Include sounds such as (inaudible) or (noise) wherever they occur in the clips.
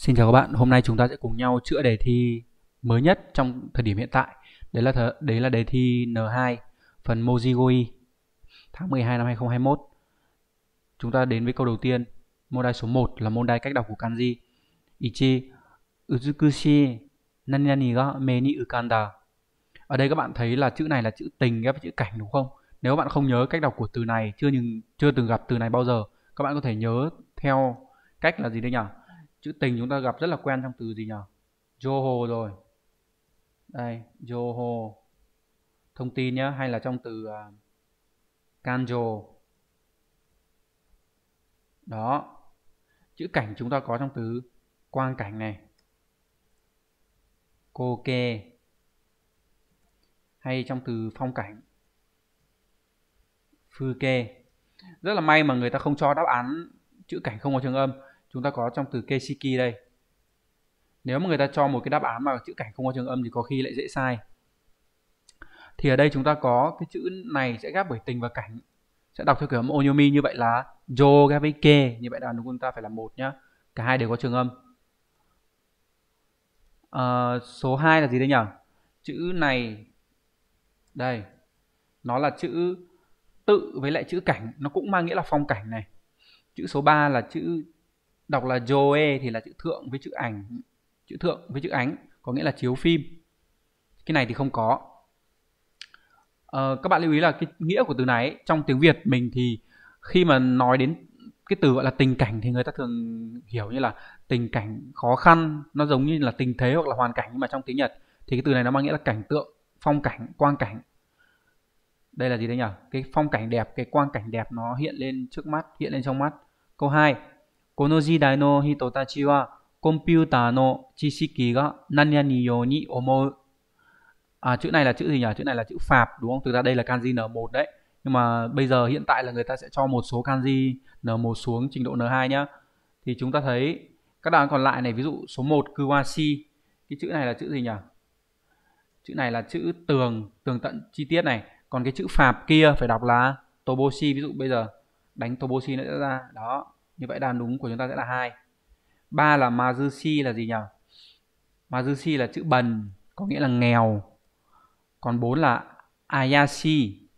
Xin chào các bạn, hôm nay chúng ta sẽ cùng nhau chữa đề thi mới nhất trong thời điểm hiện tại. Đấy là th đấy là đề thi N2 phần Mojigoi tháng 12 năm 2021. Chúng ta đến với câu đầu tiên, môn đai số 1 là môn đai cách đọc của kanji. Ichi uzukushi nani ga me ni ukanda. Ở đây các bạn thấy là chữ này là chữ tình ghép với chữ cảnh đúng không? Nếu bạn không nhớ cách đọc của từ này, chưa nhưng chưa từng gặp từ này bao giờ, các bạn có thể nhớ theo cách là gì đây nhỉ? chữ tình chúng ta gặp rất là quen trong từ gì nhỉ Joho rồi đây Joho thông tin nhé hay là trong từ à, Kanjo đó chữ cảnh chúng ta có trong từ quang cảnh này koke hay trong từ phong cảnh phư kê rất là may mà người ta không cho đáp án chữ cảnh không có trường âm chúng ta có trong từ keshiki đây nếu mà người ta cho một cái đáp án mà chữ cảnh không có trường âm thì có khi lại dễ sai thì ở đây chúng ta có cái chữ này sẽ ghép bởi tình và cảnh sẽ đọc theo kiểu âm onyomi như vậy là jo ghép với ke như vậy là chúng ta phải là một nhá cả hai đều có trường âm à, số 2 là gì đây nhỉ chữ này đây nó là chữ tự với lại chữ cảnh nó cũng mang nghĩa là phong cảnh này chữ số 3 là chữ đọc là Joe thì là chữ thượng với chữ ảnh ừ. chữ thượng với chữ ánh có nghĩa là chiếu phim cái này thì không có à, các bạn lưu ý là cái nghĩa của từ này ấy, trong tiếng Việt mình thì khi mà nói đến cái từ gọi là tình cảnh thì người ta thường hiểu như là tình cảnh khó khăn nó giống như là tình thế hoặc là hoàn cảnh nhưng mà trong tiếng Nhật thì cái từ này nó mang nghĩa là cảnh tượng phong cảnh quang cảnh đây là gì đấy nhỉ cái phong cảnh đẹp cái quang cảnh đẹp nó hiện lên trước mắt hiện lên trong mắt câu 2この時代の人たちはコンピューターの知識が何々ように思う。À, chữ này là chữ gì nhỉ? Chữ này là chữ phạt đúng không? Thực ra đây là kanji N1 đấy. Nhưng mà bây giờ hiện tại là người ta sẽ cho một số kanji N1 xuống trình độ N2 nhá. Thì chúng ta thấy các đoạn còn lại này ví dụ số 1 Kuwashi. Cái chữ này là chữ gì nhỉ? Chữ này là chữ tường, tường tận chi tiết này. Còn cái chữ phạt kia phải đọc là Toboshi ví dụ bây giờ đánh Toboshi nữa ra. Đó, như vậy đáp án đúng của chúng ta sẽ là hai ba là mazushi là gì nhỉ mazushi là chữ bần có nghĩa là nghèo còn bốn là ayashi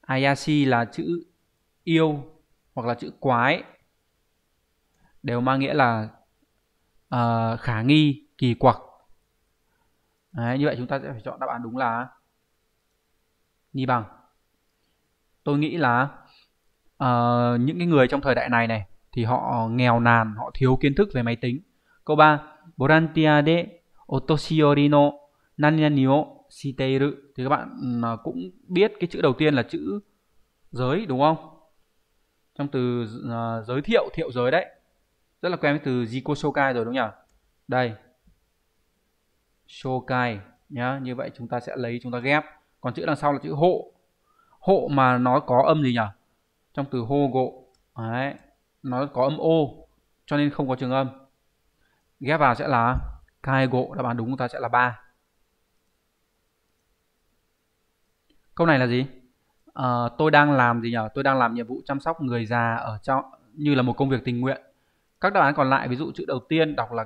ayashi là chữ yêu hoặc là chữ quái đều mang nghĩa là uh, khả nghi kỳ quặc Đấy, như vậy chúng ta sẽ phải chọn đáp án đúng là Nhi bằng tôi nghĩ là uh, những cái người trong thời đại này này thì họ nghèo nàn, họ thiếu kiến thức về máy tính. Câu 3, Borantia de Otoshiori no Naninani o Shiteiru. Thì các bạn à, cũng biết cái chữ đầu tiên là chữ giới đúng không? Trong từ uh, giới thiệu, thiệu giới đấy. Rất là quen với từ Jiko Shokai rồi đúng không nhỉ? Đây. Shokai nhá, như vậy chúng ta sẽ lấy chúng ta ghép. Còn chữ đằng sau là chữ hộ. Hộ mà nó có âm gì nhỉ? Trong từ hô gộ. Đấy, nó có âm ô cho nên không có trường âm ghép vào sẽ là kaigo đáp án đúng của ta sẽ là 3 câu này là gì à, tôi đang làm gì nhỉ tôi đang làm nhiệm vụ chăm sóc người già ở trong như là một công việc tình nguyện các đáp án còn lại ví dụ chữ đầu tiên đọc là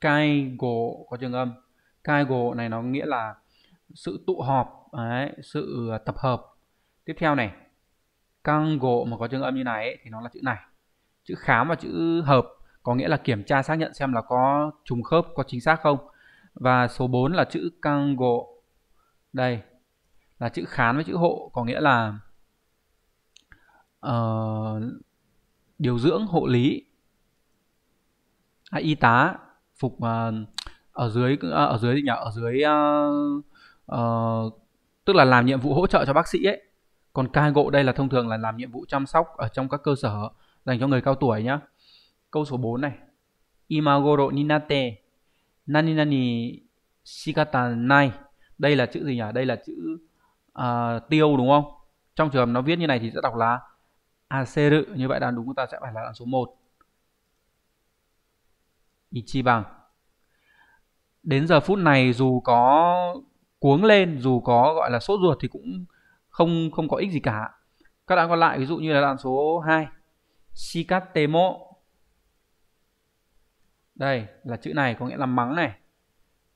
kaigo có trường âm kaigo này nó nghĩa là sự tụ họp đấy, sự ờ, tập hợp tiếp theo này kango mà có trường âm như này ấy, thì nó là chữ này chữ khám và chữ hợp có nghĩa là kiểm tra xác nhận xem là có trùng khớp có chính xác không và số 4 là chữ căng gộ đây là chữ khán với chữ hộ có nghĩa là uh, điều dưỡng hộ lý à, y tá phục uh, ở dưới uh, ở dưới gì nhỉ ở dưới uh, uh, tức là làm nhiệm vụ hỗ trợ cho bác sĩ ấy còn cai gộ đây là thông thường là làm nhiệm vụ chăm sóc ở trong các cơ sở dành cho người cao tuổi nhá. Câu số 4 này. Imagoro ninate nani nani shikata nai. Đây là chữ gì nhỉ? Đây là chữ uh, tiêu đúng không? Trong trường hợp nó viết như này thì sẽ đọc là aseru. Như vậy đáp đúng chúng ta sẽ phải là đoạn số 1. Ichi bằng. Đến giờ phút này dù có cuống lên, dù có gọi là sốt ruột thì cũng không không có ích gì cả. Các đoạn còn lại ví dụ như là đoạn số 2 shikatemo đây là chữ này có nghĩa là mắng này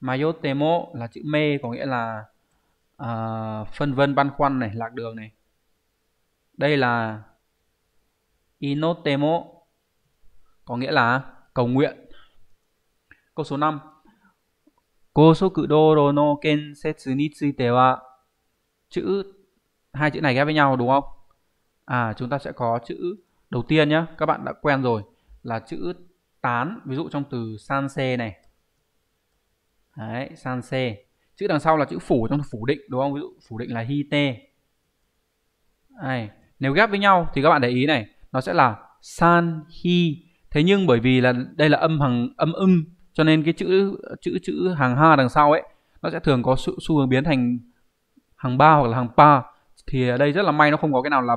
mayotemo là chữ mê có nghĩa là uh, phân vân băn khoăn này lạc đường này đây là inotemo có nghĩa là cầu nguyện câu số 5 Cô số cự đô no ken ni tsuite wa chữ hai chữ này ghép với nhau đúng không? À chúng ta sẽ có chữ đầu tiên nhé, các bạn đã quen rồi là chữ tán ví dụ trong từ san c này đấy san c chữ đằng sau là chữ phủ trong phủ định đúng không ví dụ phủ định là hi tê này nếu ghép với nhau thì các bạn để ý này nó sẽ là san hi thế nhưng bởi vì là đây là âm hàng âm ưng cho nên cái chữ chữ chữ hàng ha đằng sau ấy nó sẽ thường có sự xu hướng biến thành hàng ba hoặc là hàng pa thì ở đây rất là may nó không có cái nào là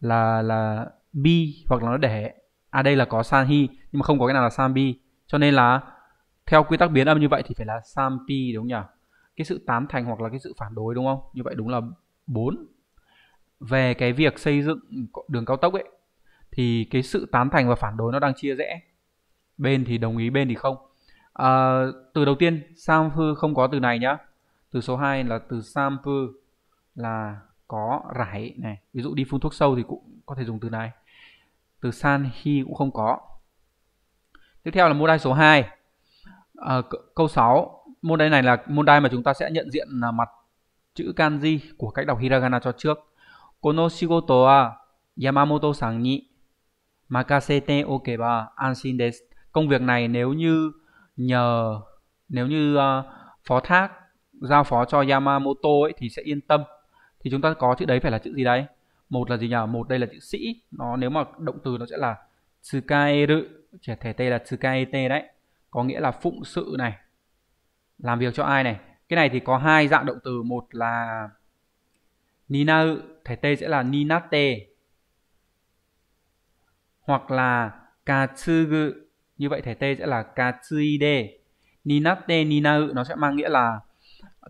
là là bi hoặc là nó để à đây là có san hi nhưng mà không có cái nào là sam bi cho nên là theo quy tắc biến âm như vậy thì phải là sam pi đúng nhỉ cái sự tán thành hoặc là cái sự phản đối đúng không như vậy đúng là 4 về cái việc xây dựng đường cao tốc ấy thì cái sự tán thành và phản đối nó đang chia rẽ bên thì đồng ý bên thì không à, từ đầu tiên sam hư không có từ này nhá từ số 2 là từ sam hư là có rải này ví dụ đi phun thuốc sâu thì cũng có thể dùng từ này từ San Hi cũng không có tiếp theo là môn đai số 2 à, ờ, câu 6 môn đai này là môn đai mà chúng ta sẽ nhận diện là mặt chữ kanji của cách đọc hiragana cho trước kono shigoto wa Yamamoto san ni makasete okeba anshin desu công việc này nếu như nhờ nếu như uh, phó thác giao phó cho Yamamoto ấy thì sẽ yên tâm thì chúng ta có chữ đấy phải là chữ gì đấy một là gì nhỉ một đây là chữ sĩ nó nếu mà động từ nó sẽ là tsukaeru trẻ thể t là tsukaete đấy có nghĩa là phụng sự này làm việc cho ai này cái này thì có hai dạng động từ một là ninau thể t sẽ là ninate hoặc là katsugu như vậy thể t sẽ là katsuide ninate ninau nó sẽ mang nghĩa là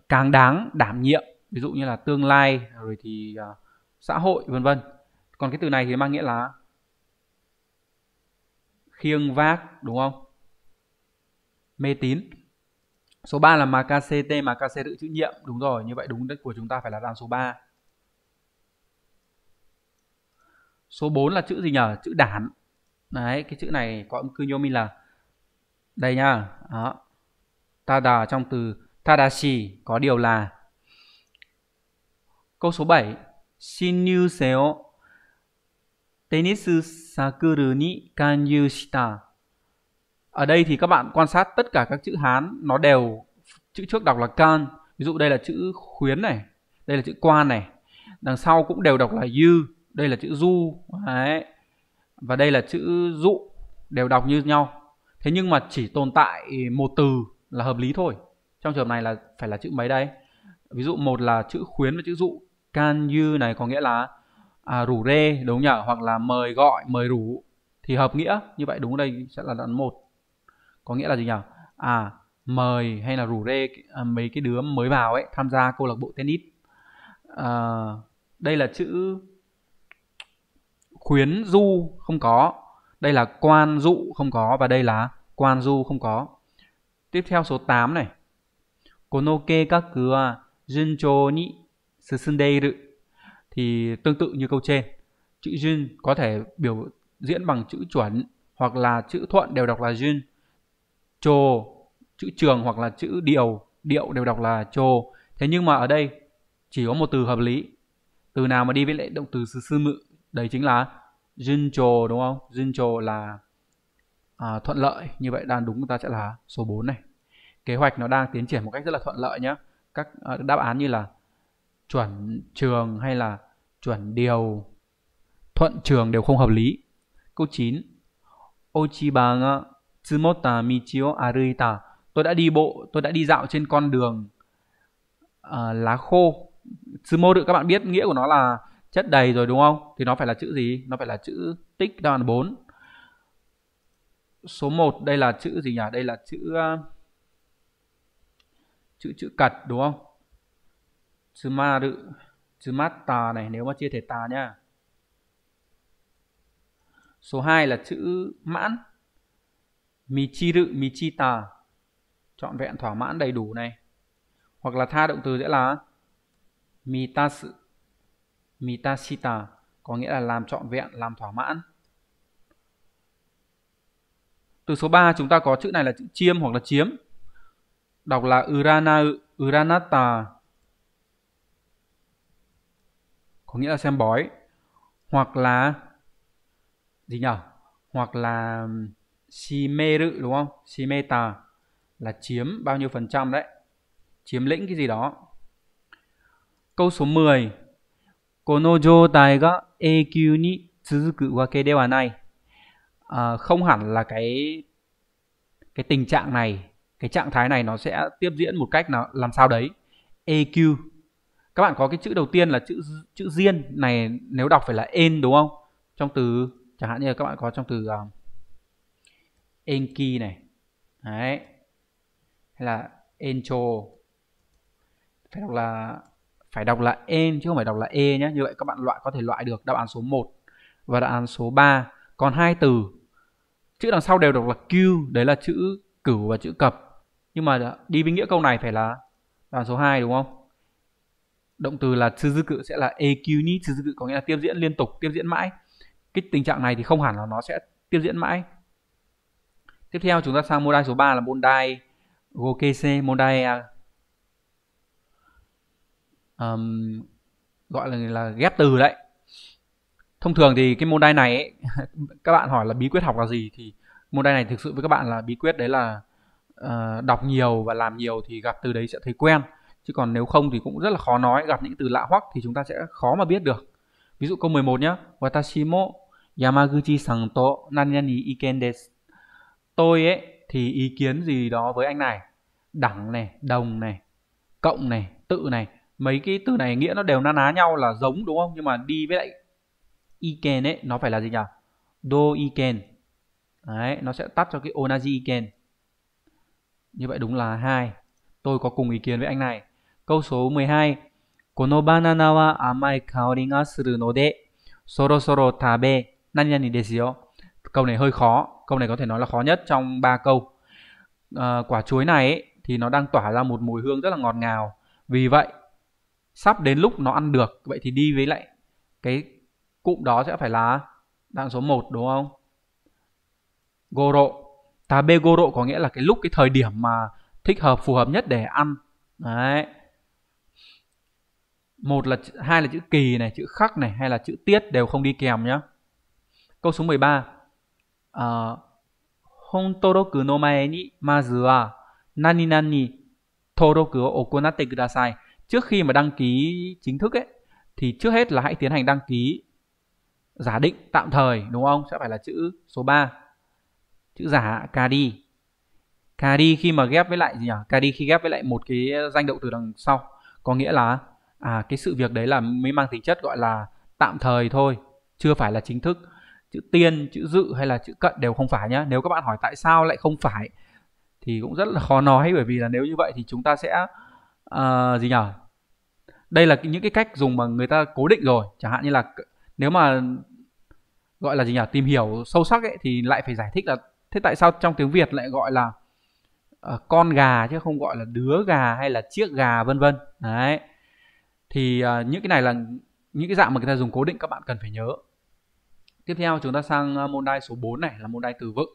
càng đáng đảm nhiệm ví dụ như là tương lai rồi thì uh, xã hội vân vân còn cái từ này thì mang nghĩa là khiêng vác đúng không mê tín số 3 là mà kct tự chữ nhiệm đúng rồi như vậy đúng đất của chúng ta phải là đáp số 3 số 4 là chữ gì nhở chữ đản đấy cái chữ này có âm cư yomi là đây nhá đó tada trong từ tadashi có điều là câu số 7 ở đây thì các bạn quan sát tất cả các chữ Hán nó đều chữ trước đọc là can. Ví dụ đây là chữ khuyến này, đây là chữ quan này. Đằng sau cũng đều đọc là dư, đây là chữ du. Đấy. Và đây là chữ dụ, đều đọc như nhau. Thế nhưng mà chỉ tồn tại một từ là hợp lý thôi. Trong trường hợp này là phải là chữ mấy đây? Ví dụ một là chữ khuyến và chữ dụ can you này có nghĩa là à, rủ rê đúng nhỉ hoặc là mời gọi mời rủ thì hợp nghĩa như vậy đúng đây sẽ là đoạn một có nghĩa là gì nhở à mời hay là rủ rê à, mấy cái đứa mới vào ấy tham gia câu lạc bộ tennis à, đây là chữ khuyến du không có đây là quan dụ không có và đây là quan du không có tiếp theo số 8 này konoke các cửa juncho ni Sesundeiru thì tương tự như câu trên. Chữ Jun có thể biểu diễn bằng chữ chuẩn hoặc là chữ thuận đều đọc là Jun. Chô, chữ trường hoặc là chữ điệu, điệu đều đọc là chô. Thế nhưng mà ở đây chỉ có một từ hợp lý. Từ nào mà đi với lại động từ sư sư mự, đấy chính là Jun chô đúng không? Jun chô là à, thuận lợi. Như vậy đang đúng chúng ta sẽ là số 4 này. Kế hoạch nó đang tiến triển một cách rất là thuận lợi nhé. Các à, đáp án như là chuẩn trường hay là chuẩn điều thuận trường đều không hợp lý câu 9 Ochiba ga tsumota michio aruita tôi đã đi bộ tôi đã đi dạo trên con đường uh, lá khô tsumo được các bạn biết nghĩa của nó là chất đầy rồi đúng không thì nó phải là chữ gì nó phải là chữ tích đo là 4 số 1 đây là chữ gì nhỉ đây là chữ uh, chữ chữ cật đúng không chữ ma Tsumaru Tsumatta này nếu mà chia thể tà nhá Số 2 là chữ mãn chi chi tà, Chọn vẹn thỏa mãn đầy đủ này Hoặc là tha động từ sẽ là ta ta sự, Mitasu tà Có nghĩa là làm trọn vẹn, làm thỏa mãn Từ số 3 chúng ta có chữ này là chữ chiêm hoặc là chiếm Đọc là Urana, Uranata có nghĩa là xem bói hoặc là gì nhỉ hoặc là shimeru đúng không shimeta là chiếm bao nhiêu phần trăm đấy chiếm lĩnh cái gì đó câu số 10 kono jōtai ga eikyū ni tsuzuku wake dewa nai à, không hẳn là cái cái tình trạng này cái trạng thái này nó sẽ tiếp diễn một cách nào làm sao đấy EQ các bạn có cái chữ đầu tiên là chữ chữ riêng này nếu đọc phải là en đúng không trong từ chẳng hạn như là các bạn có trong từ um, enki này đấy hay là encho phải đọc là phải đọc là en chứ không phải đọc là e nhé như vậy các bạn loại có thể loại được đáp án số 1 và đáp án số 3 còn hai từ chữ đằng sau đều đọc là q đấy là chữ cửu và chữ cập nhưng mà đi với nghĩa câu này phải là đáp án số 2 đúng không động từ là sư dư cự sẽ là eq dư cự có nghĩa là tiếp diễn liên tục tiếp diễn mãi cái tình trạng này thì không hẳn là nó sẽ tiếp diễn mãi tiếp theo chúng ta sang môn đai số 3 là môn đai gokc môn đai um, gọi là là ghép từ đấy thông thường thì cái môn đai này ấy, (laughs) các bạn hỏi là bí quyết học là gì thì môn đai này thực sự với các bạn là bí quyết đấy là uh, đọc nhiều và làm nhiều thì gặp từ đấy sẽ thấy quen chứ còn nếu không thì cũng rất là khó nói gặp những từ lạ hoắc thì chúng ta sẽ khó mà biết được ví dụ câu 11 nhé watashi mo yamaguchi san to nanyani iken tôi ấy thì ý kiến gì đó với anh này đẳng này đồng này cộng này tự này mấy cái từ này nghĩa nó đều na ná nhau là giống đúng không nhưng mà đi với lại iken ấy nó phải là gì nhỉ do iken đấy nó sẽ tắt cho cái onaji iken như vậy đúng là hai tôi có cùng ý kiến với anh này Câu số 12. このバナナは甘い香りがするので、そろそろ食べ、何々ですよ。Câu này hơi khó, câu này có thể nói là khó nhất trong ba câu. À, quả chuối này ấy, thì nó đang tỏa ra một mùi hương rất là ngọt ngào. Vì vậy, sắp đến lúc nó ăn được, vậy thì đi với lại cái cụm đó sẽ phải là dạng số 1 đúng không? Goro. Tabe goro có nghĩa là cái lúc cái thời điểm mà thích hợp phù hợp nhất để ăn. Đấy một là hai là chữ kỳ này chữ khắc này hay là chữ tiết đều không đi kèm nhá câu số 13 ba à, hontoroku no mai ni ma wa nani nani toroku o okonatte kudasai trước khi mà đăng ký chính thức ấy thì trước hết là hãy tiến hành đăng ký giả định tạm thời đúng không sẽ phải là chữ số 3 chữ giả kadi kadi khi mà ghép với lại gì nhỉ kadi khi ghép với lại một cái danh động từ đằng sau có nghĩa là à cái sự việc đấy là mới mang tính chất gọi là tạm thời thôi chưa phải là chính thức chữ tiên chữ dự hay là chữ cận đều không phải nhá nếu các bạn hỏi tại sao lại không phải thì cũng rất là khó nói bởi vì là nếu như vậy thì chúng ta sẽ uh, gì nhở đây là những cái cách dùng mà người ta cố định rồi chẳng hạn như là nếu mà gọi là gì nhỉ tìm hiểu sâu sắc ấy thì lại phải giải thích là thế tại sao trong tiếng việt lại gọi là uh, con gà chứ không gọi là đứa gà hay là chiếc gà vân vân đấy thì uh, những cái này là những cái dạng mà người ta dùng cố định các bạn cần phải nhớ tiếp theo chúng ta sang à, môn đai số 4 này là môn đai từ vựng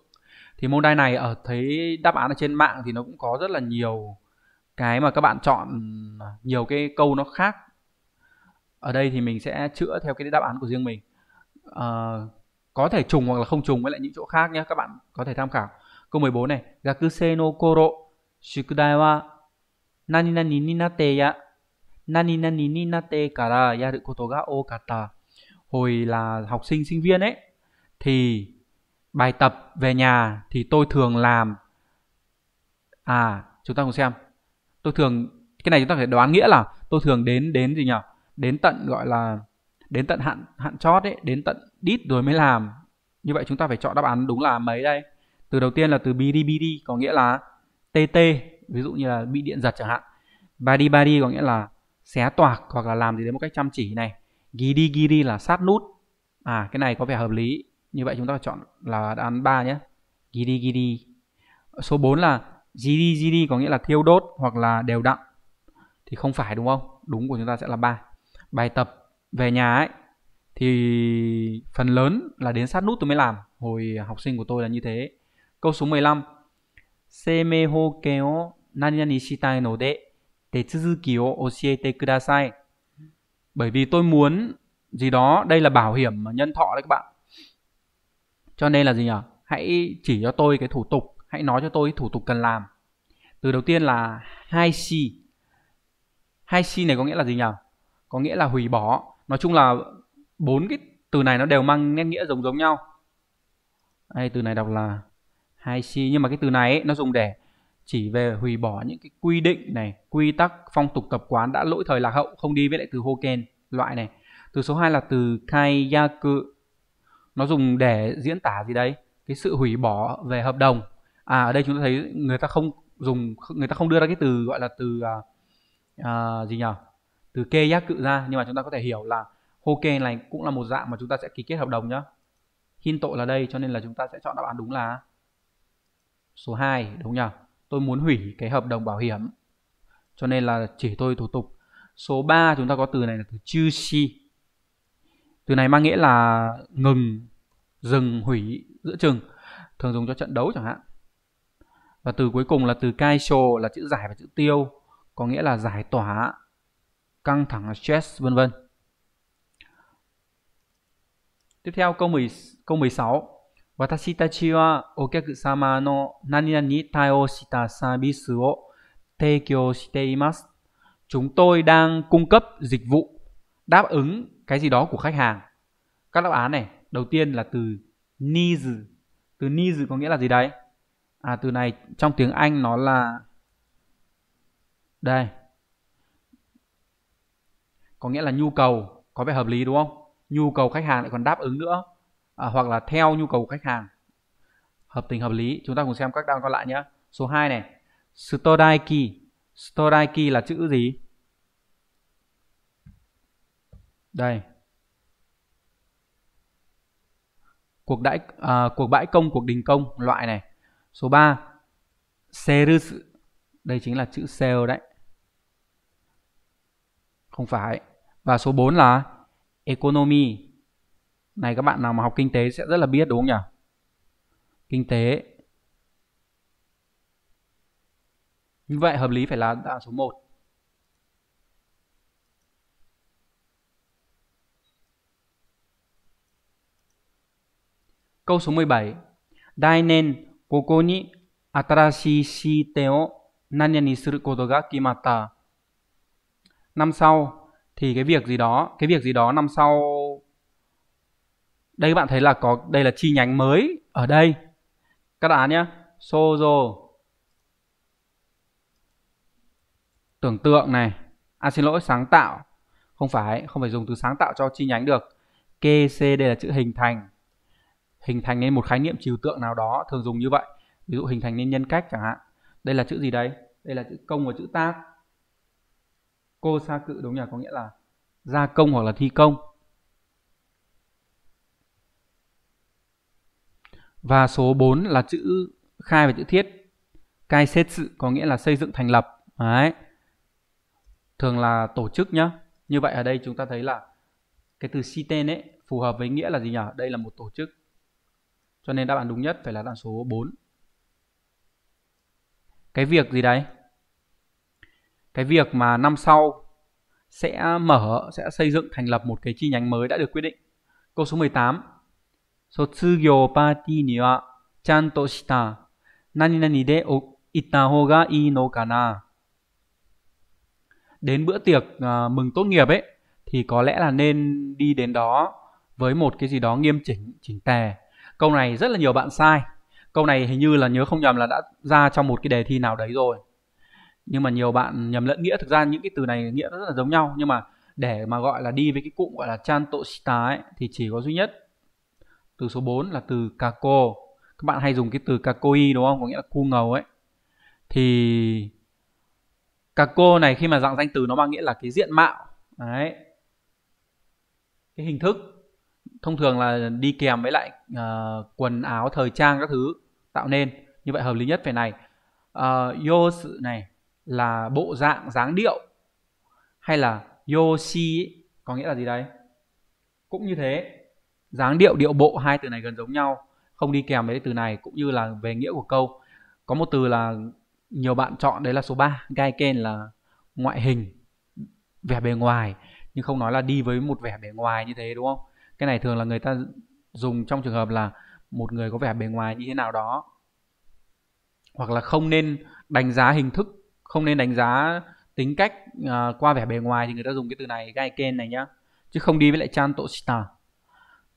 thì môn đai này ở thấy đáp án ở trên mạng thì nó cũng có rất là nhiều cái mà các bạn chọn à, nhiều cái câu nó khác ở đây thì mình sẽ chữa theo cái đáp án của riêng mình à, có thể trùng hoặc là không trùng với lại những chỗ khác nhé các bạn có thể tham khảo câu 14 này gakusei no koro shikudai wa nani nani ni natte ya nani nani ni nate kara yaru koto ga okata. Hồi là học sinh sinh viên ấy thì bài tập về nhà thì tôi thường làm à chúng ta cùng xem. Tôi thường cái này chúng ta phải đoán nghĩa là tôi thường đến đến gì nhỉ? Đến tận gọi là đến tận hạn hạn chót ấy, đến tận đít rồi mới làm. Như vậy chúng ta phải chọn đáp án đúng là mấy đây? Từ đầu tiên là từ bidi bidi có nghĩa là TT, ví dụ như là bị điện giật chẳng hạn. Badi badi có nghĩa là xé toạc hoặc là làm gì đấy một cách chăm chỉ này ghi đi ghi đi là sát nút à cái này có vẻ hợp lý như vậy chúng ta chọn là đáp án 3 nhé ghi đi số 4 là ghi đi ghi đi có nghĩa là thiêu đốt hoặc là đều đặn thì không phải đúng không đúng của chúng ta sẽ là ba bài tập về nhà ấy thì phần lớn là đến sát nút tôi mới làm hồi học sinh của tôi là như thế câu số 15 Semeho keo nani nani shitai no de 手続きを教えてください。Bởi vì tôi muốn gì đó, đây là bảo hiểm nhân thọ đấy các bạn. Cho nên là gì nhỉ? Hãy chỉ cho tôi cái thủ tục, hãy nói cho tôi thủ tục cần làm. Từ đầu tiên là hai si. Hai si này có nghĩa là gì nhỉ? Có nghĩa là hủy bỏ. Nói chung là bốn cái từ này nó đều mang nét nghĩa giống giống nhau. Đây, từ này đọc là hai si nhưng mà cái từ này ấy, nó dùng để chỉ về hủy bỏ những cái quy định này quy tắc phong tục tập quán đã lỗi thời lạc hậu không đi với lại từ hoken loại này từ số 2 là từ kaiyaku nó dùng để diễn tả gì đấy cái sự hủy bỏ về hợp đồng à ở đây chúng ta thấy người ta không dùng người ta không đưa ra cái từ gọi là từ à, à, gì nhỉ từ kê giác cự ra nhưng mà chúng ta có thể hiểu là hoke này cũng là một dạng mà chúng ta sẽ ký kết hợp đồng nhá hin tội là đây cho nên là chúng ta sẽ chọn đáp án đúng là số 2 đúng nhỉ tôi muốn hủy cái hợp đồng bảo hiểm cho nên là chỉ tôi thủ tục số 3 chúng ta có từ này là từ chư si từ này mang nghĩa là ngừng dừng hủy giữa chừng thường dùng cho trận đấu chẳng hạn và từ cuối cùng là từ caixo là chữ giải và chữ tiêu có nghĩa là giải tỏa căng thẳng stress vân vân tiếp theo câu 10 câu 16私たちはお客様の何々に対応したサービスを提供しています。Chúng tôi đang cung cấp dịch vụ đáp ứng cái gì đó của khách hàng. Các đáp án này, đầu tiên là từ needs. Từ needs có nghĩa là gì đấy? À từ này trong tiếng Anh nó là đây. Có nghĩa là nhu cầu, có vẻ hợp lý đúng không? Nhu cầu khách hàng lại còn đáp ứng nữa à, hoặc là theo nhu cầu của khách hàng hợp tình hợp lý chúng ta cùng xem các đoạn còn lại nhé số 2 này Stodaiki Stodaiki là chữ gì đây cuộc đãi à, cuộc bãi công cuộc đình công loại này số 3 Serus đây chính là chữ sale đấy không phải và số 4 là economy này các bạn nào mà học kinh tế sẽ rất là biết đúng không nhỉ kinh tế như vậy hợp lý phải là đáp số 1 câu số 17 năm sau thì cái việc gì đó, cái việc gì đó năm sau đây các bạn thấy là có đây là chi nhánh mới ở đây các bạn án nhé sozo tưởng tượng này à xin lỗi sáng tạo không phải không phải dùng từ sáng tạo cho chi nhánh được kc đây là chữ hình thành hình thành nên một khái niệm trừu tượng nào đó thường dùng như vậy ví dụ hình thành nên nhân cách chẳng hạn đây là chữ gì đấy đây là chữ công và chữ tác cô sa cự đúng nhỉ có nghĩa là gia công hoặc là thi công Và số 4 là chữ khai và chữ thiết. Cai xét sự có nghĩa là xây dựng thành lập. Đấy. Thường là tổ chức nhá. Như vậy ở đây chúng ta thấy là cái từ shiten ấy phù hợp với nghĩa là gì nhỉ? Đây là một tổ chức. Cho nên đáp án đúng nhất phải là đáp án số 4. Cái việc gì đấy? Cái việc mà năm sau sẽ mở, sẽ xây dựng thành lập một cái chi nhánh mới đã được quyết định. Câu số 18卒業パーティーにはちゃんとした何々で行った方がいいのかな Đến bữa tiệc à, mừng tốt nghiệp ấy thì có lẽ là nên đi đến đó với một cái gì đó nghiêm chỉnh, chỉnh tề. Câu này rất là nhiều bạn sai. Câu này hình như là nhớ không nhầm là đã ra trong một cái đề thi nào đấy rồi. Nhưng mà nhiều bạn nhầm lẫn nghĩa, thực ra những cái từ này nghĩa rất là giống nhau nhưng mà để mà gọi là đi với cái cụm gọi là chan tội ấy thì chỉ có duy nhất từ số 4 là từ kako các bạn hay dùng cái từ kakoi đúng không có nghĩa là cu ngầu ấy thì kako này khi mà dạng danh từ nó mang nghĩa là cái diện mạo đấy cái hình thức thông thường là đi kèm với lại uh, quần áo thời trang các thứ tạo nên như vậy hợp lý nhất về này uh, ờ, yo này là bộ dạng dáng điệu hay là yoshi ấy, có nghĩa là gì đấy cũng như thế dáng điệu điệu bộ hai từ này gần giống nhau không đi kèm với từ này cũng như là về nghĩa của câu có một từ là nhiều bạn chọn đấy là số 3 gai ken là ngoại hình vẻ bề ngoài nhưng không nói là đi với một vẻ bề ngoài như thế đúng không cái này thường là người ta dùng trong trường hợp là một người có vẻ bề ngoài như thế nào đó hoặc là không nên đánh giá hình thức không nên đánh giá tính cách uh, qua vẻ bề ngoài thì người ta dùng cái từ này gai ken này nhá chứ không đi với lại chan tổ star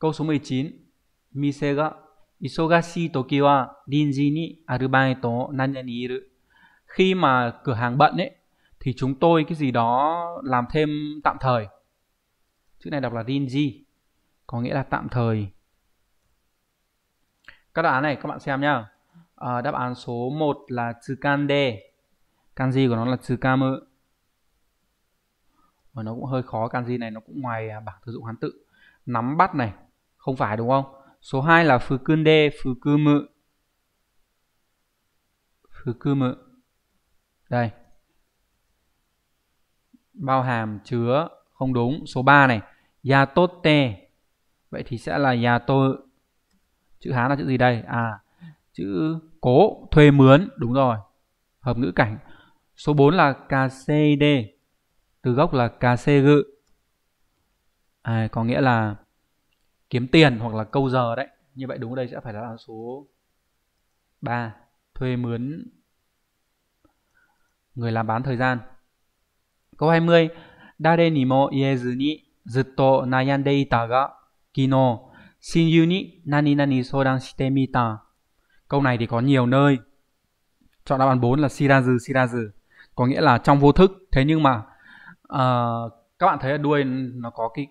Câu số 19. Mise ga isogashii toki wa rinji ni arubaito nanya iru. Khi mà cửa hàng bận ấy thì chúng tôi cái gì đó làm thêm tạm thời. Chữ này đọc là rinji có nghĩa là tạm thời. Các đáp án này các bạn xem nhá. À, đáp án số 1 là tsukande. Kanji của nó là tsukamu. Và nó cũng hơi khó, kanji này nó cũng ngoài bảng sử dụng hán tự. Nắm bắt này, không phải đúng không? Số 2 là cương đê fukunde fukumu. Fukumu. Đây. Bao hàm chứa không đúng. Số 3 này. gia tốt tê Vậy thì sẽ là gia yato. Chữ Hán là chữ gì đây? À, chữ cố, thuê mướn. Đúng rồi. Hợp ngữ cảnh. Số 4 là KCD. Từ gốc là KCG. À, có nghĩa là kiếm tiền hoặc là câu giờ đấy như vậy đúng ở đây sẽ phải là số 3 thuê mướn người làm bán thời gian câu 20 Dare ni mo iezu zutto nayande ita ga nani nani sodan shite mita câu này thì có nhiều nơi chọn đáp án 4 là shirazu shirazu có nghĩa là trong vô thức thế nhưng mà uh, các bạn thấy ở đuôi nó có cái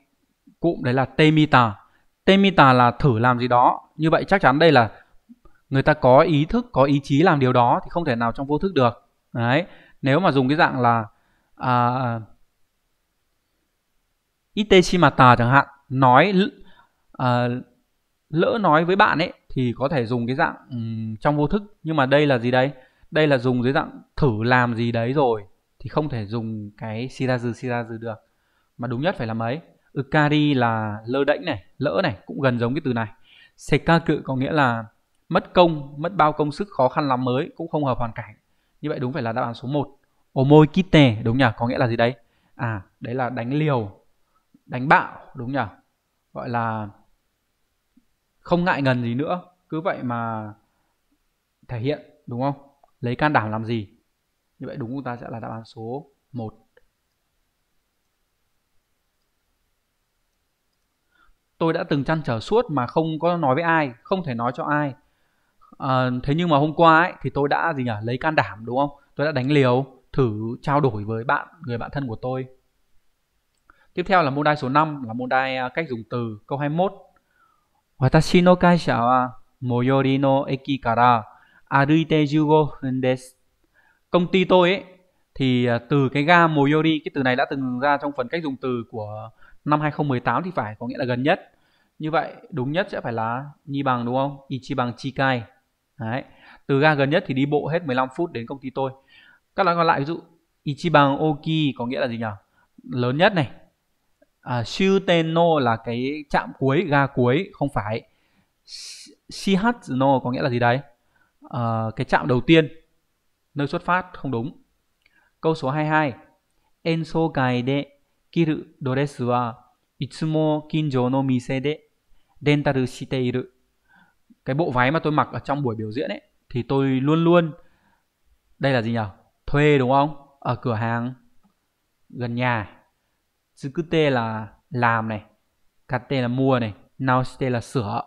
cụm đấy là temita Temita là thử làm gì đó. Như vậy chắc chắn đây là người ta có ý thức, có ý chí làm điều đó thì không thể nào trong vô thức được. Đấy. Nếu mà dùng cái dạng là à, Iteshimata chẳng hạn, nói à, lỡ nói với bạn ấy thì có thể dùng cái dạng um, trong vô thức. Nhưng mà đây là gì đây? Đây là dùng dưới dạng thử làm gì đấy rồi thì không thể dùng cái shirazu shirazu được. Mà đúng nhất phải là mấy? Ukari là lơ đễnh này, lỡ này cũng gần giống cái từ này. Sekaku có nghĩa là mất công, mất bao công sức khó khăn lắm mới cũng không hợp hoàn cảnh. Như vậy đúng phải là đáp án số 1. Omoi kite đúng nhỉ? Có nghĩa là gì đấy? À, đấy là đánh liều, đánh bạo đúng nhỉ? Gọi là không ngại ngần gì nữa, cứ vậy mà thể hiện đúng không? Lấy can đảm làm gì? Như vậy đúng chúng ta sẽ là đáp án số 1. tôi đã từng chăn trở suốt mà không có nói với ai không thể nói cho ai à, thế nhưng mà hôm qua ấy thì tôi đã gì nhỉ lấy can đảm đúng không tôi đã đánh liều thử trao đổi với bạn người bạn thân của tôi tiếp theo là môn đai số 5 là môn đai à, cách dùng từ câu 21 Watashi no kaisha wa moyori no eki kara aruite 15分です công ty tôi ấy thì à, từ cái ga Moyori cái từ này đã từng ra trong phần cách dùng từ của năm 2018 thì phải có nghĩa là gần nhất như vậy đúng nhất sẽ phải là nhi bằng đúng không ichi bằng chikai Đấy. từ ga gần nhất thì đi bộ hết 15 phút đến công ty tôi các loại còn lại ví dụ ichi bằng oki có nghĩa là gì nhỉ lớn nhất này à, Shuteno là cái trạm cuối ga cuối không phải Shihatsuno có nghĩa là gì đấy à, cái trạm đầu tiên nơi xuất phát không đúng câu số 22 Enso Kai de 着るドレスはいつも近所の店でレンタルしている。Cái bộ váy mà tôi mặc ở trong buổi biểu diễn ấy thì tôi luôn luôn đây là gì nhỉ? Thuê đúng không? Ở cửa hàng gần nhà. Tsukute là làm này, kate là mua này, naoshite là sửa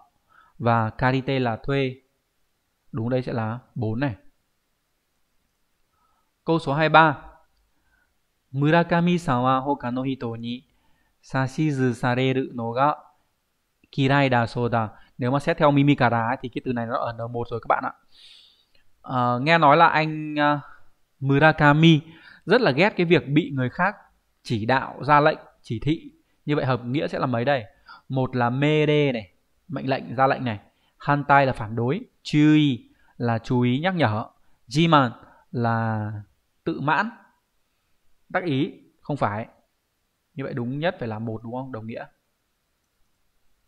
và karite là thuê. Đúng đây sẽ là 4 này. Câu số 23村上さんは他の人に指図されるのが kirai đà soda nếu mà xét theo mimikara ấy, thì cái từ này nó ở n1 rồi các bạn ạ à, nghe nói là anh uh, murakami rất là ghét cái việc bị người khác chỉ đạo ra lệnh chỉ thị như vậy hợp nghĩa sẽ là mấy đây một là mede này mệnh lệnh ra lệnh này hantai là phản đối chui là chú ý nhắc nhở jiman là tự mãn tác ý không phải như vậy đúng nhất phải là một đúng không đồng nghĩa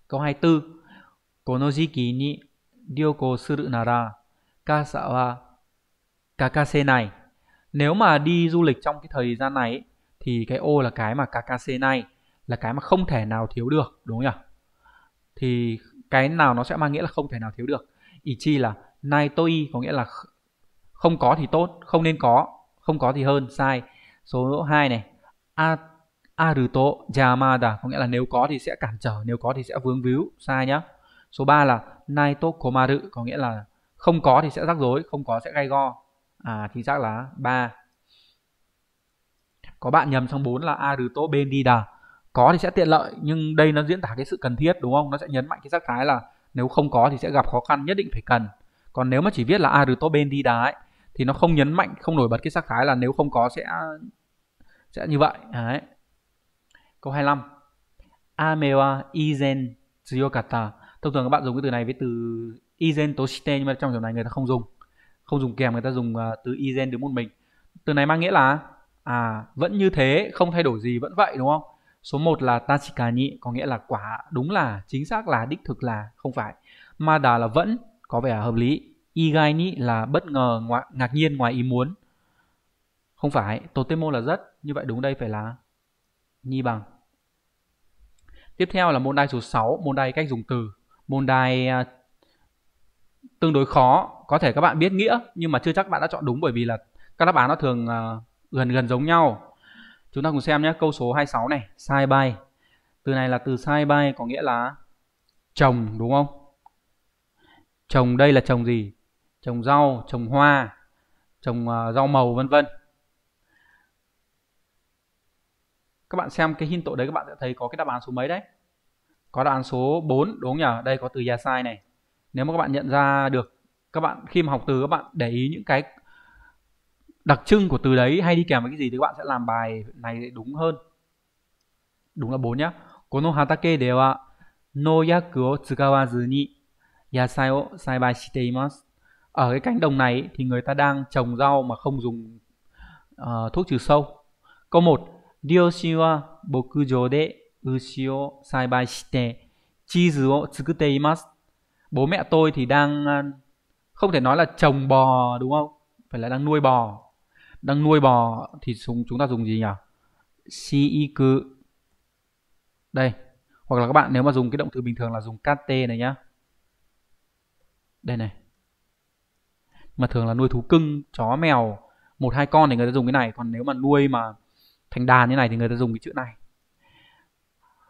câu 24 konojiki ni ryoko suru nara kasawa kakase này nếu mà đi du lịch trong cái thời gian này thì cái ô là cái mà kakase này là cái mà không thể nào thiếu được đúng không nhỉ thì cái nào nó sẽ mang nghĩa là không thể nào thiếu được ichi là nai toi có nghĩa là không có thì tốt không nên có không có thì hơn sai số 2 này a aruto yamada có nghĩa là nếu có thì sẽ cản trở nếu có thì sẽ vướng víu sai nhá số 3 là naito komaru có nghĩa là không có thì sẽ rắc rối không có sẽ gai go à thì xác là ba. có bạn nhầm sang 4 là aruto bendida có thì sẽ tiện lợi nhưng đây nó diễn tả cái sự cần thiết đúng không nó sẽ nhấn mạnh cái sắc thái là nếu không có thì sẽ gặp khó khăn nhất định phải cần còn nếu mà chỉ viết là aruto bendida ấy thì nó không nhấn mạnh không nổi bật cái sắc thái là nếu không có sẽ sẽ như vậy đấy câu 25 ame wa izen tsuyokata thông thường các bạn dùng cái từ này với từ izen toshite nhưng mà trong trường này người ta không dùng không dùng kèm người ta dùng à, từ izen đứng một mình từ này mang nghĩa là à vẫn như thế không thay đổi gì vẫn vậy đúng không số 1 là tachikani có nghĩa là quả đúng là chính xác là đích thực là không phải mà đà là vẫn có vẻ hợp lý Igaini là bất ngờ, ngoạ, ngạc nhiên ngoài ý muốn. Không phải, totemo là rất, như vậy đúng đây phải là nhi bằng. Tiếp theo là môn đai số 6, môn đai cách dùng từ. Môn đai à, tương đối khó, có thể các bạn biết nghĩa nhưng mà chưa chắc bạn đã chọn đúng bởi vì là các đáp án nó thường à, gần gần giống nhau. Chúng ta cùng xem nhé, câu số 26 này, sai bay. Từ này là từ sai bay có nghĩa là chồng đúng không? Chồng đây là chồng gì? trồng rau trồng hoa trồng à, rau màu vân vân các bạn xem cái hình tội đấy các bạn sẽ thấy có cái đáp án số mấy đấy có đáp án số 4 đúng nhỉ đây có từ yasai này nếu mà các bạn nhận ra được các bạn khi mà học từ các bạn để ý những cái đặc trưng của từ đấy hay đi kèm với cái gì thì các bạn sẽ làm bài này đúng hơn đúng là 4 nhá Kono hatake de wa no yaku o tsukawazu ni yasai o saibai shite imasu ở cái cánh đồng này thì người ta đang trồng rau mà không dùng uh, thuốc trừ sâu câu 1 Ryoshi wa bokujo de ushi o saibai shite cheese o tsukute imasu Bố mẹ tôi thì đang ờ, không thể nói là trồng bò đúng không? Phải là đang nuôi bò. Đang nuôi bò thì chúng chúng ta dùng gì nhỉ? Shiiku. Đây, hoặc là các bạn nếu mà dùng cái động từ bình thường là dùng kate này nhá. Đây này, mà thường là nuôi thú cưng chó mèo một hai con thì người ta dùng cái này còn nếu mà nuôi mà thành đàn như này thì người ta dùng cái chữ này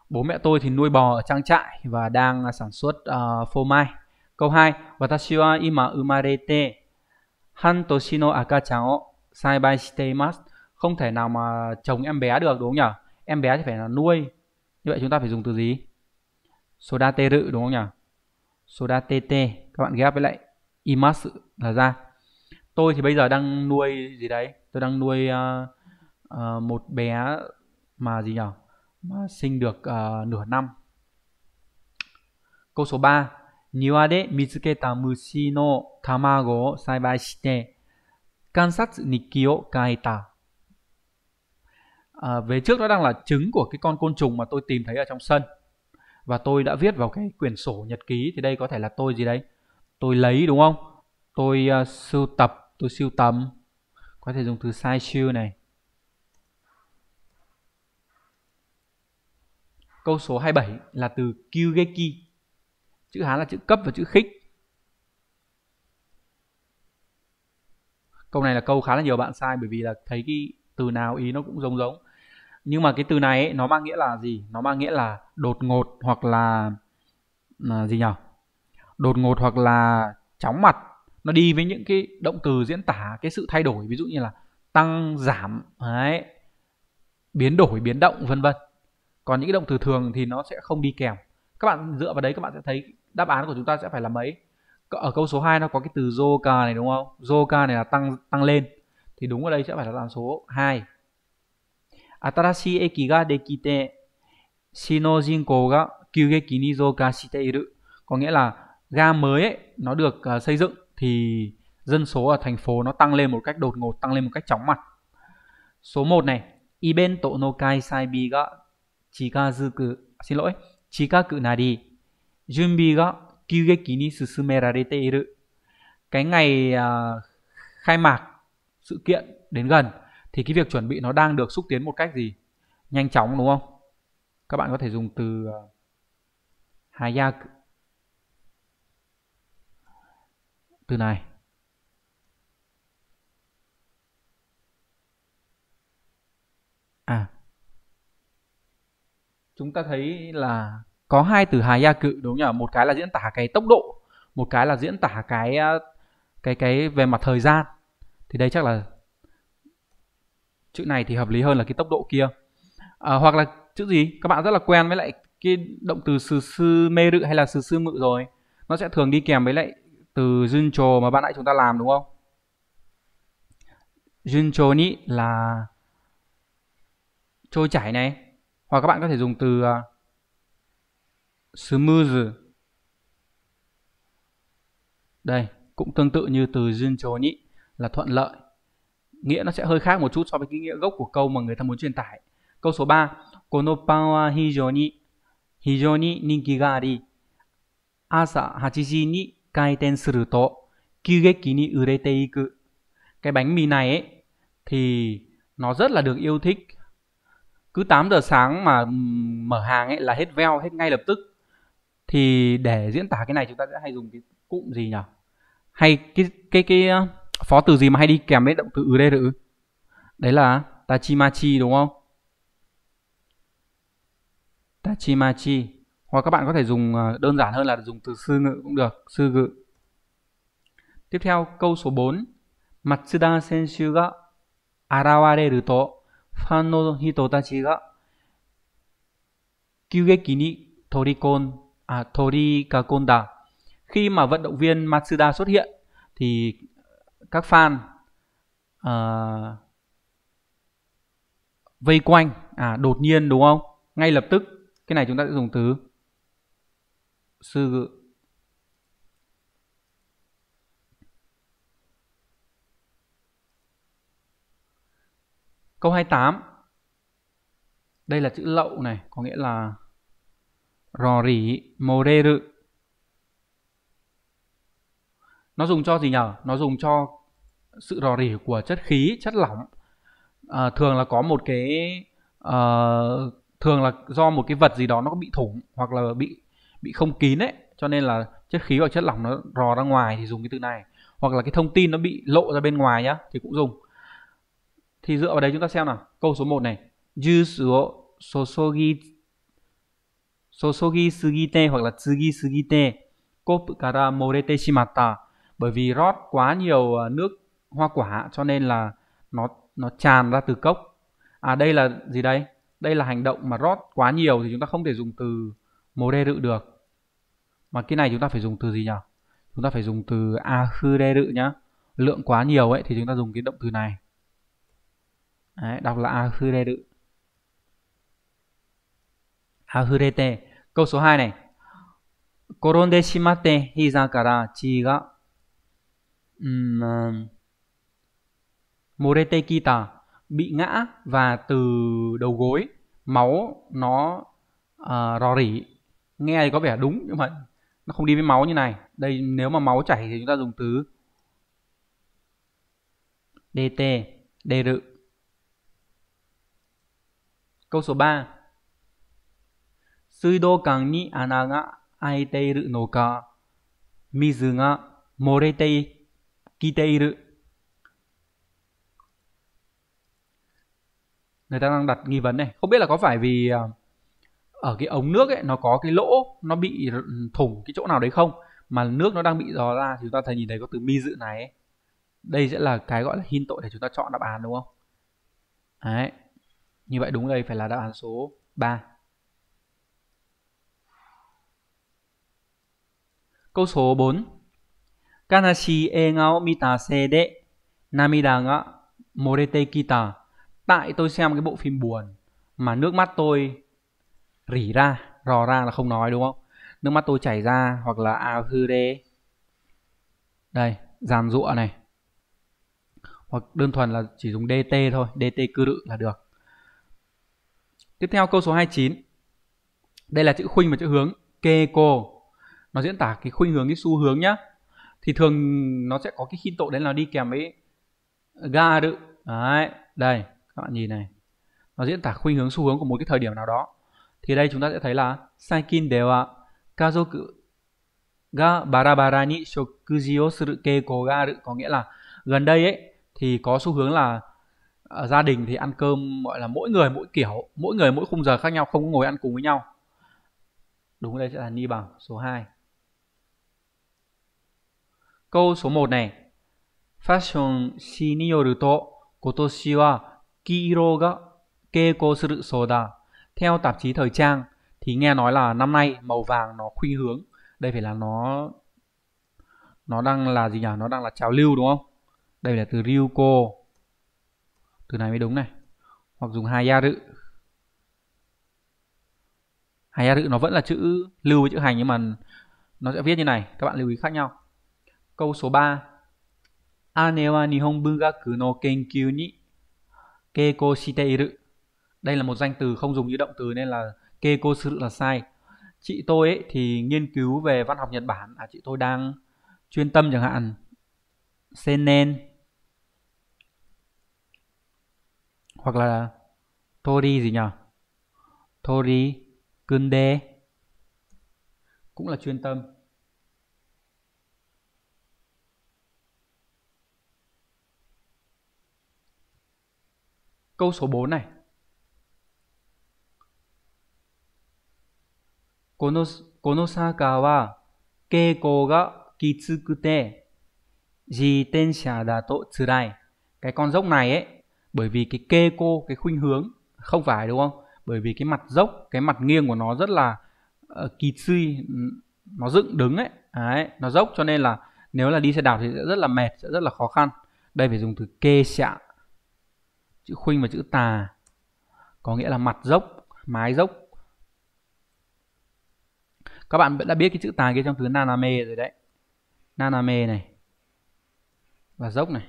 bố mẹ tôi thì nuôi bò ở trang trại và đang à, sản xuất uh, phô mai câu 2 watashi wa ima umarete han toshi no akachan o saibai shite không thể nào mà trồng em bé được đúng không nhỉ em bé thì phải là nuôi như vậy chúng ta phải dùng từ gì soda teru đúng không nhỉ soda tt các bạn ghép với lại imasu là ra tôi thì bây giờ đang nuôi gì đấy tôi đang nuôi uh, uh, một bé mà gì nhở mà sinh được uh, nửa năm câu số 3 niwa de tamago o saibai kaita về trước đó đang là trứng của cái con côn trùng mà tôi tìm thấy ở trong sân và tôi đã viết vào cái quyển sổ nhật ký thì đây có thể là tôi gì đấy tôi lấy đúng không tôi uh, sưu tập tôi sưu tầm có thể dùng từ sai siêu này câu số 27 là từ kyugeki chữ hán là chữ cấp và chữ khích câu này là câu khá là nhiều bạn sai bởi vì là thấy cái từ nào ý nó cũng giống giống nhưng mà cái từ này ấy, nó mang nghĩa là gì nó mang nghĩa là đột ngột hoặc là, là gì nhỉ đột ngột hoặc là chóng mặt nó đi với những cái động từ diễn tả cái sự thay đổi ví dụ như là tăng giảm đấy biến đổi biến động vân vân còn những cái động từ thường thì nó sẽ không đi kèm các bạn dựa vào đấy các bạn sẽ thấy đáp án của chúng ta sẽ phải là mấy ở câu số 2 nó có cái từ zoka này đúng không zoka này là tăng tăng lên thì đúng ở đây sẽ phải là đáp án số 2 Atarashi eki ga dekite shino jinko ga kyugeki ni zoka shiteiru có nghĩa là ga mới ấy, nó được uh, xây dựng thì dân số ở thành phố nó tăng lên một cách đột ngột tăng lên một cách chóng mặt số 1 này Ibento no kaisaibi ga chikazuku xin lỗi chikaku nari junbi ga kyugeki ni susumerarete iru cái ngày uh, khai mạc sự kiện đến gần thì cái việc chuẩn bị nó đang được xúc tiến một cách gì nhanh chóng đúng không các bạn có thể dùng từ uh, à, hayaku từ này à chúng ta thấy là có hai từ hài gia cự đúng nhỉ một cái là diễn tả cái tốc độ một cái là diễn tả cái à, cái cái về mặt thời gian thì đây chắc là chữ này thì hợp lý hơn là cái tốc độ kia à, hoặc là chữ gì các bạn rất là quen với lại cái động từ sư sư mê rự hay là sư sư mự rồi nó sẽ thường đi kèm với lại từ juncho mà ban nãy chúng ta làm đúng không? Juncho ni là trôi chảy này hoặc các bạn có thể dùng từ à, smooth đây cũng tương tự như từ juncho ni là thuận lợi nghĩa nó sẽ hơi khác một chút so với cái nghĩa gốc của câu mà người ta muốn truyền tải câu số 3 kono pan wa hijoni hijoni ninki ga ari asa 8 ni to 回転すると急激に売れていく cái bánh mì này ấy thì nó rất là được yêu thích cứ 8 giờ sáng mà mở hàng ấy là hết veo hết ngay lập tức thì để diễn tả cái này chúng ta sẽ hay dùng cái cụm gì nhỉ hay cái cái cái ờ, phó từ gì mà hay đi kèm với động từ ứ đây ứ đấy là tachimachi đúng không tachimachi hoặc các bạn có thể dùng à, đơn giản hơn là dùng từ sư ngữ cũng được sư ngữ tiếp theo câu số 4 Matsuda senshu ga arawareru to fan no hito tachi ga kyugeki ni torikon à torikakonda khi mà vận động viên Matsuda xuất hiện thì các fan uh, vây quanh à đột nhiên đúng không ngay lập tức cái này chúng ta sẽ dùng từ sư ngự câu 28 đây là chữ lậu này có nghĩa là rò rỉ mồ nó dùng cho gì nhở nó dùng cho sự rò rỉ của chất khí chất lỏng à, thường là có một cái à, thường là do một cái vật gì đó nó bị thủng hoặc là bị bị không kín ấy cho nên là chất khí hoặc chất lỏng nó rò ra ngoài thì dùng cái từ này hoặc là cái thông tin nó bị lộ ra bên ngoài nhá thì cũng dùng thì dựa vào đấy chúng ta xem nào câu số 1 này juice wo sosogi sosogi sugite hoặc là sugi sugite cop kara morete shimatta bởi vì rót quá nhiều à, nước hoa quả cho nên là nó nó tràn ra từ cốc à đây là gì đây đây là hành động mà rót quá nhiều thì chúng ta không thể dùng từ morete được mà cái này chúng ta phải dùng từ gì nhỉ chúng ta phải dùng từ a khư đe đự nhá lượng quá nhiều ấy thì chúng ta dùng cái động từ này Đấy, đọc là a khư đe đự a khư đe tê câu số 2 này koronde shimatte hiza kara chi ga ờ, morete kita bị ngã và từ đầu gối máu nó uh, rò rỉ nghe thì có vẻ đúng nhưng mà nó không đi với máu như này đây nếu mà máu chảy thì chúng ta dùng từ dt đề rự câu số 3 suy đô càng ni ana à ga ai tê rự người ta đang đặt nghi vấn này không biết là có phải vì uh, ở cái ống nước ấy nó có cái lỗ nó bị ừ, thủng cái chỗ nào đấy không mà nước nó đang bị dò ra thì chúng ta thấy nhìn thấy có từ mi dự này ấy. đây sẽ là cái gọi là hin tội để chúng ta chọn đáp án đúng không đấy như vậy đúng đây phải là đáp án số 3 câu số 4 kanashi e ngao mita se de namida ga morete kita tại tôi xem cái bộ phim buồn mà nước mắt tôi rỉ ra rò ra là không nói đúng không nước mắt tôi chảy ra hoặc là à hư đê đây giàn rụa này hoặc đơn thuần là chỉ dùng dt thôi dt cư đự là được tiếp theo câu số 29 đây là chữ khuynh và chữ hướng keiko nó diễn tả cái khuynh hướng cái xu hướng nhá thì thường nó sẽ có cái khi tội đấy là đi kèm với ga đự đấy đây các bạn nhìn này nó diễn tả khuynh hướng xu hướng của một cái thời điểm nào đó thì đây chúng ta sẽ thấy là Saikin đều Kazoku ga barabara ni shokuji o suru keiko ga aru có nghĩa là gần đây ấy thì có xu hướng là ở à, gia đình thì ăn cơm gọi là mỗi người mỗi kiểu, mỗi người mỗi khung giờ khác nhau không có ngồi ăn cùng với nhau. Đúng đây sẽ là ni bằng số 2. Câu số 1 này. Fashion shi ni to kotoshi wa kiiro ga keiko suru so theo tạp chí thời trang thì nghe nói là năm nay màu vàng nó khuynh hướng đây phải là nó nó đang là gì nhỉ nó đang là trào lưu đúng không đây là từ Ryuko từ này mới đúng này hoặc dùng Hayaru Hayaru nó vẫn là chữ lưu với chữ hành nhưng mà nó sẽ viết như này các bạn lưu ý khác nhau câu số 3 Ane wa nihon bungaku no kenkyu ni keiko shite iru đây là một danh từ không dùng như động từ nên là kê cô sự là sai chị tôi ấy thì nghiên cứu về văn học Nhật Bản à chị tôi đang chuyên tâm chẳng hạn senen hoặc là tori gì nhỉ tori kunde cũng là chuyên tâm Câu số 4 này この、この坂は傾向がきつくて、自転車だと tsurai. Cái con dốc này ấy, bởi vì cái kê cô, cái khuynh hướng, không phải đúng không? Bởi vì cái mặt dốc, cái mặt nghiêng của nó rất là uh, kỳ suy, nó dựng đứng ấy, Đấy, nó dốc cho nên là nếu là đi xe đạp thì sẽ rất là mệt, sẽ rất là khó khăn. Đây phải dùng từ kê xạ, chữ khuynh và chữ tà, có nghĩa là mặt dốc, mái dốc các bạn đã biết cái chữ tài kia trong từ naname rồi đấy naname này và dốc này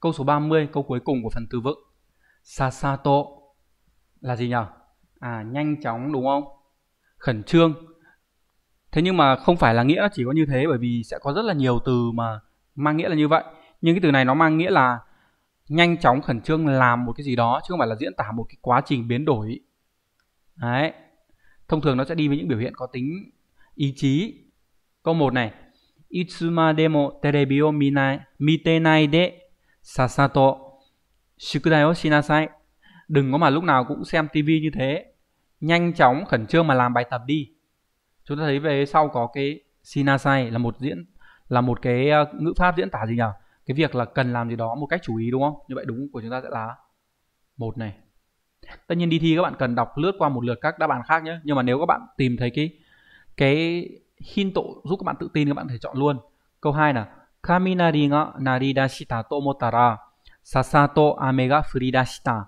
Câu số 30, câu cuối cùng của phần từ vựng. Sasato là gì nhỉ? À, nhanh chóng đúng không? Khẩn trương. Thế nhưng mà không phải là nghĩa chỉ có như thế bởi vì sẽ có rất là nhiều từ mà mang nghĩa là như vậy. Nhưng cái từ này nó mang nghĩa là nhanh chóng khẩn trương làm một cái gì đó chứ không phải là diễn tả một cái quá trình biến đổi đấy thông thường nó sẽ đi với những biểu hiện có tính ý chí câu một này itsuma demo terebi o minai mitenai de sasato shikudai o shinasai đừng có mà lúc nào cũng xem tivi như thế nhanh chóng khẩn trương mà làm bài tập đi chúng ta thấy về sau có cái sinasai là một diễn là một cái ờ, ngữ pháp diễn tả gì nhỉ cái việc là cần làm gì đó một cách chú ý đúng không như vậy đúng của chúng ta sẽ là một này tất nhiên đi thi các bạn cần đọc lướt qua một lượt các đáp án khác nhé nhưng mà nếu các bạn tìm thấy cái cái hint tổ giúp các bạn tự tin các bạn thể chọn luôn câu 2 là kaminari ga naridashita to motara sasato ame ga furidashita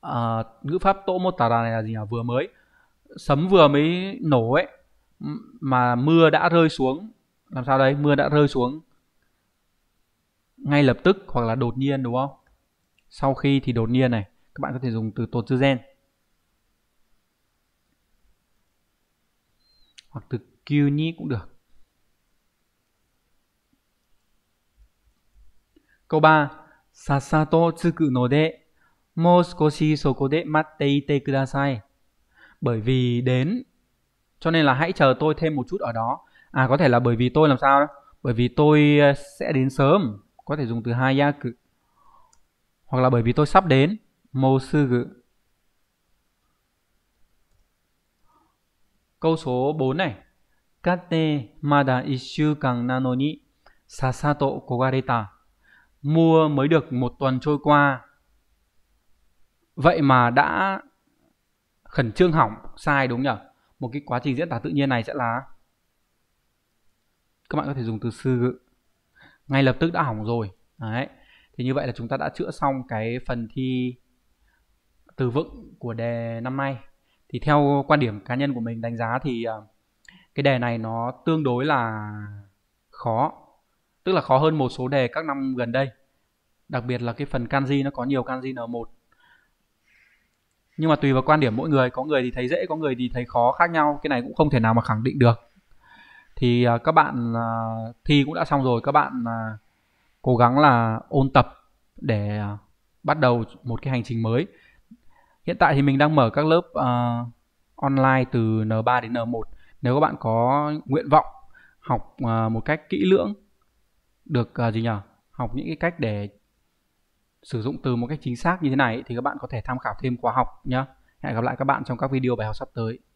à, ngữ pháp to motara này là gì nhỉ vừa mới sấm vừa mới nổ ấy mà mưa đã rơi xuống làm sao đấy mưa đã rơi xuống ngay lập tức hoặc là đột nhiên đúng không? Sau khi thì đột nhiên này, các bạn có thể dùng từ tột dư gen. Hoặc từ CUNY cũng được. Câu 3. Sasato tsuku no de mo sukoshi soko de matte ite kudasai. Bởi vì đến cho nên là hãy chờ tôi thêm một chút ở đó. À có thể là bởi vì tôi làm sao đó? Bởi vì tôi ờ, sẽ đến sớm có thể dùng từ hayaku hoặc là bởi vì tôi sắp đến mosugu câu số 4 này kate mada ishukan nano ni sasato kogareta mua mới được một tuần trôi qua vậy mà đã khẩn trương hỏng sai đúng nhở một cái quá trình diễn tả tự nhiên này sẽ là các bạn có thể dùng từ sư ngữ ngay lập tức đã hỏng rồi đấy thì như vậy là chúng ta đã chữa xong cái phần thi từ vựng của đề năm nay thì theo quan điểm cá nhân của mình đánh giá thì à, cái đề này nó tương đối là khó tức là khó hơn một số đề các năm gần đây đặc biệt là cái phần kanji nó có nhiều kanji N1 nhưng mà tùy vào quan điểm mỗi người có người thì thấy dễ có người thì thấy khó khác nhau cái này cũng không thể nào mà khẳng định được thì à, các bạn à, thi cũng đã xong rồi các bạn à, cố gắng là ôn tập để bắt đầu một cái hành trình mới hiện tại thì mình đang mở các lớp uh, online từ N3 đến N1 nếu các bạn có nguyện vọng học uh, một cách kỹ lưỡng được uh, gì nhỉ học những cái cách để sử dụng từ một cách chính xác như thế này thì các bạn có thể tham khảo thêm khóa học nhé hẹn gặp lại các bạn trong các video bài học sắp tới